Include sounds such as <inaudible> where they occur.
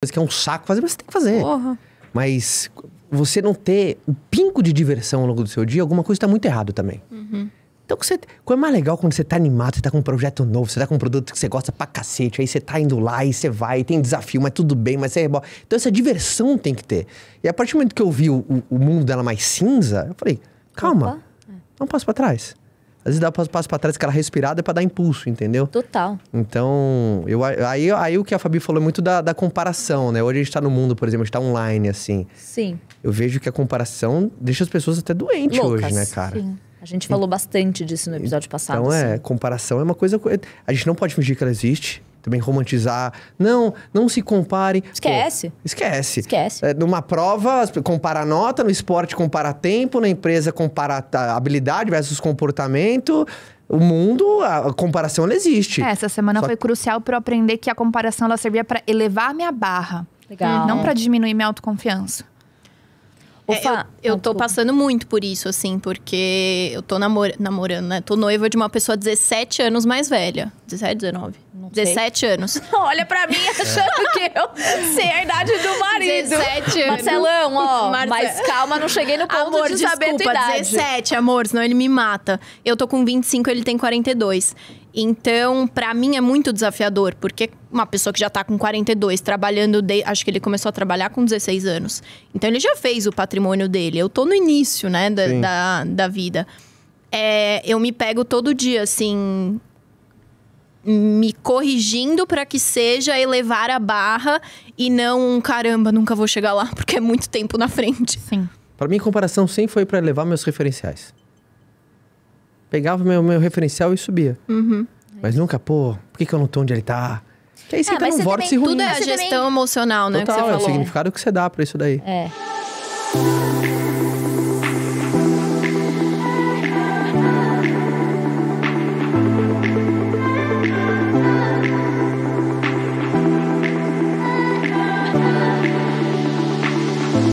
coisa que é um saco fazer, mas você tem que fazer. Porra. Mas você não ter um pingo de diversão ao longo do seu dia, alguma coisa está muito errado também. Uhum. Então, você, é mais legal quando você tá animado, você tá com um projeto novo, você tá com um produto que você gosta pra cacete, aí você tá indo lá e você vai, tem desafio, mas tudo bem, mas você é bom. Então, essa diversão tem que ter. E a partir do momento que eu vi o, o mundo dela mais cinza, eu falei, calma, Opa. dá um passo pra trás. Às vezes dá um passo pra trás, aquela respirada é pra dar impulso, entendeu? Total. Então, eu, aí, aí o que a Fabi falou é muito da, da comparação, né? Hoje a gente tá no mundo, por exemplo, a gente tá online, assim. Sim. Eu vejo que a comparação deixa as pessoas até doentes Loucas. hoje, né, cara? Sim. A gente falou bastante disso no episódio passado. Então, assim. é, comparação é uma coisa. A gente não pode fingir que ela existe também romantizar. Não, não se compare. Esquece. Pô, esquece. Esquece. É, numa prova, compara nota, no esporte compara tempo, na empresa compara habilidade versus comportamento. O mundo, a comparação ela existe. É, essa semana Só foi crucial para eu aprender que a comparação ela servia para elevar minha barra. Legal. Não para diminuir minha autoconfiança. É, eu, eu tô passando muito por isso, assim, porque eu tô namor namorando, né? Tô noiva de uma pessoa 17 anos mais velha. 17, 19? Não 17 sei. anos. <laughs> Olha pra mim achando que eu sei a idade do marido. 17 anos. Marcelão, ó. Marce... Mas calma, não cheguei no ponto amor, de desculpa, saber desculpa, tua idade. 17, amor, senão ele me mata. Eu tô com 25, ele tem 42. Então, pra mim é muito desafiador, porque uma pessoa que já está com 42, trabalhando, de, acho que ele começou a trabalhar com 16 anos. Então ele já fez o patrimônio dele. Eu tô no início, né, da, da, da, vida. É, eu me pego todo dia, assim, me corrigindo para que seja elevar a barra e não um caramba, nunca vou chegar lá, <laughs> porque é muito tempo na frente. Sim. Para mim, comparação sempre foi para elevar meus referenciais. Pegava meu, meu referencial e subia. Uhum. Mas nunca, pô, por que, que eu não tô onde ele tá? Que aí você ah, tá num vórtice ruim. Tudo é a gestão também... emocional, né? Total, é o significado que você dá pra isso daí. É.